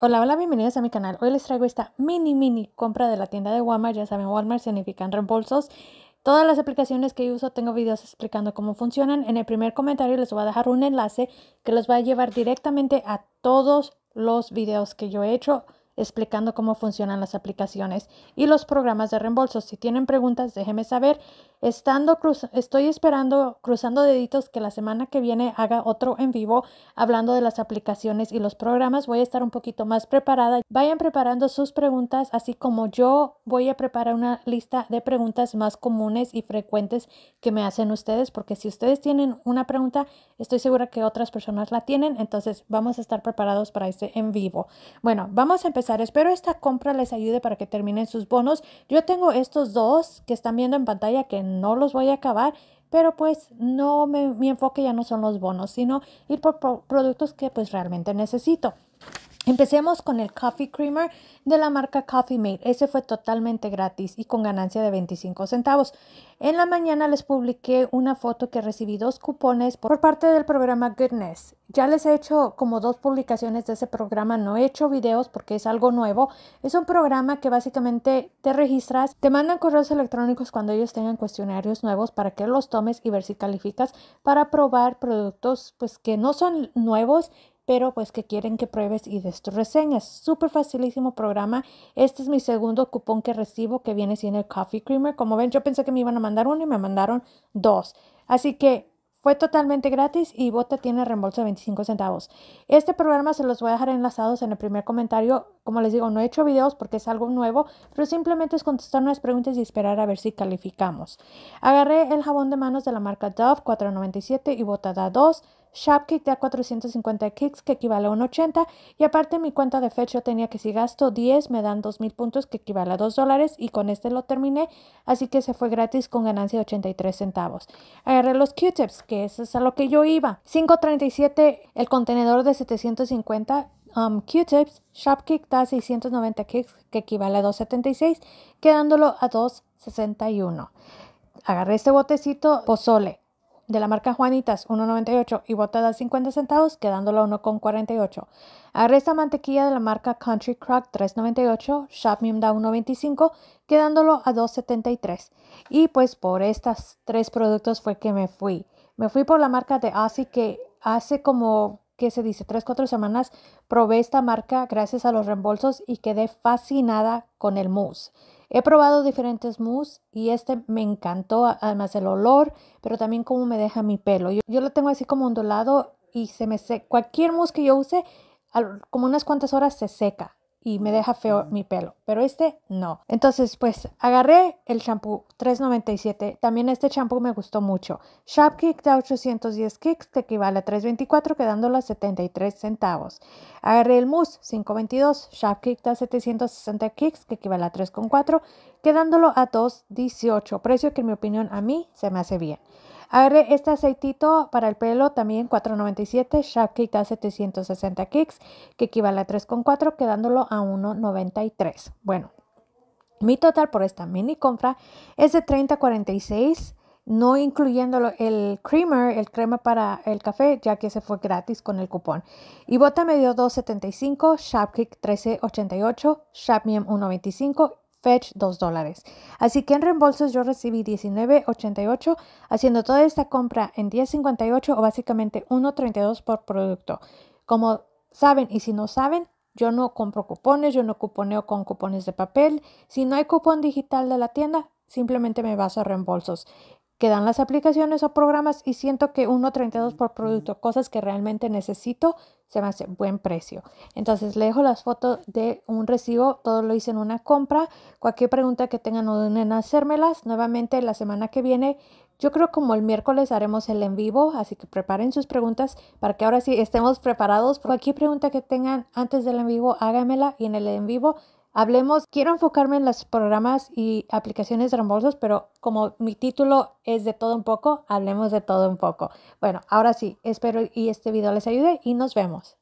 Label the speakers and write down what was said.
Speaker 1: Hola, hola, bienvenidos a mi canal. Hoy les traigo esta mini, mini compra de la tienda de Walmart. Ya saben, Walmart significan reembolsos. Todas las aplicaciones que uso tengo videos explicando cómo funcionan. En el primer comentario les voy a dejar un enlace que los va a llevar directamente a todos los videos que yo he hecho explicando cómo funcionan las aplicaciones y los programas de reembolso. Si tienen preguntas, déjenme saber. Estando estoy esperando, cruzando deditos, que la semana que viene haga otro en vivo hablando de las aplicaciones y los programas. Voy a estar un poquito más preparada. Vayan preparando sus preguntas, así como yo voy a preparar una lista de preguntas más comunes y frecuentes que me hacen ustedes, porque si ustedes tienen una pregunta, estoy segura que otras personas la tienen. Entonces vamos a estar preparados para este en vivo. Bueno, vamos a empezar Espero esta compra les ayude para que terminen sus bonos. Yo tengo estos dos que están viendo en pantalla que no los voy a acabar, pero pues no, me, mi enfoque ya no son los bonos, sino ir por, por productos que pues realmente necesito. Empecemos con el Coffee Creamer de la marca Coffee Mate. Ese fue totalmente gratis y con ganancia de 25 centavos. En la mañana les publiqué una foto que recibí dos cupones por parte del programa Goodness. Ya les he hecho como dos publicaciones de ese programa. No he hecho videos porque es algo nuevo. Es un programa que básicamente te registras, te mandan correos electrónicos cuando ellos tengan cuestionarios nuevos para que los tomes y ver si calificas para probar productos pues que no son nuevos pero pues que quieren que pruebes y des Es reseñas. Súper facilísimo programa. Este es mi segundo cupón que recibo que viene siendo el Coffee Creamer. Como ven, yo pensé que me iban a mandar uno y me mandaron dos. Así que fue totalmente gratis y Bota tiene reembolso de 25 centavos. Este programa se los voy a dejar enlazados en el primer comentario. Como les digo, no he hecho videos porque es algo nuevo, pero simplemente es contestar unas preguntas y esperar a ver si calificamos. Agarré el jabón de manos de la marca Dove 497 y Bota da 2. Shopkick da 450 kicks, que equivale a 1.80. Y aparte mi cuenta de fecha tenía que si gasto 10 me dan 2.000 puntos, que equivale a 2 dólares. Y con este lo terminé, así que se fue gratis con ganancia de 83 centavos. Agarré los Q-tips, que eso es a lo que yo iba. 5.37 el contenedor de 750 um, Q-tips. Shopkick da 690 kicks, que equivale a 2.76, quedándolo a 2.61. Agarré este botecito pozole de la marca Juanitas 1.98 y botada 50 centavos, a 1.48. esta mantequilla de la marca Country Crock 3.98, Shopmim da 1.25, quedándolo a 2.73. Y pues por estos tres productos fue que me fui. Me fui por la marca de Aussie que hace como ¿qué se dice 3, 4 semanas probé esta marca gracias a los reembolsos y quedé fascinada con el mousse. He probado diferentes mousse y este me encantó, además el olor, pero también cómo me deja mi pelo. Yo, yo lo tengo así como ondulado y se me seca. Cualquier mousse que yo use, como unas cuantas horas se seca y me deja feo mi pelo, pero este no. Entonces, pues agarré el shampoo 397. También este shampoo me gustó mucho. Sharp Kick da 810 kicks, que equivale a 324, quedándolo a 73 centavos. Agarré el mousse 522. Sharp Kick da 760 kicks, que equivale a 3,4, quedándolo a 2,18. Precio que en mi opinión a mí se me hace bien. Agarré este aceitito para el pelo también 4.97, Sharp da 760 kicks, que equivale a 3.4, quedándolo a 1.93. Bueno, mi total por esta mini compra es de 30.46 no incluyendo el creamer, el crema para el café, ya que se fue gratis con el cupón. Y bota me dio 2.75, Sharpkick 13.88, $1.95 1.25 Fetch 2 dólares. Así que en reembolsos yo recibí 19.88 haciendo toda esta compra en 10.58 o básicamente 1.32 por producto. Como saben y si no saben, yo no compro cupones, yo no cuponeo con cupones de papel. Si no hay cupón digital de la tienda, simplemente me baso a reembolsos que dan las aplicaciones o programas y siento que 1.32 por producto, cosas que realmente necesito, se me hace buen precio. Entonces le dejo las fotos de un recibo, todo lo hice en una compra. Cualquier pregunta que tengan no duden hacérmelas. Nuevamente la semana que viene, yo creo como el miércoles haremos el en vivo, así que preparen sus preguntas para que ahora sí estemos preparados. Cualquier pregunta que tengan antes del en vivo, háganmela y en el en vivo Hablemos, quiero enfocarme en los programas y aplicaciones de reembolsos, pero como mi título es de todo un poco, hablemos de todo un poco. Bueno, ahora sí, espero y este video les ayude y nos vemos.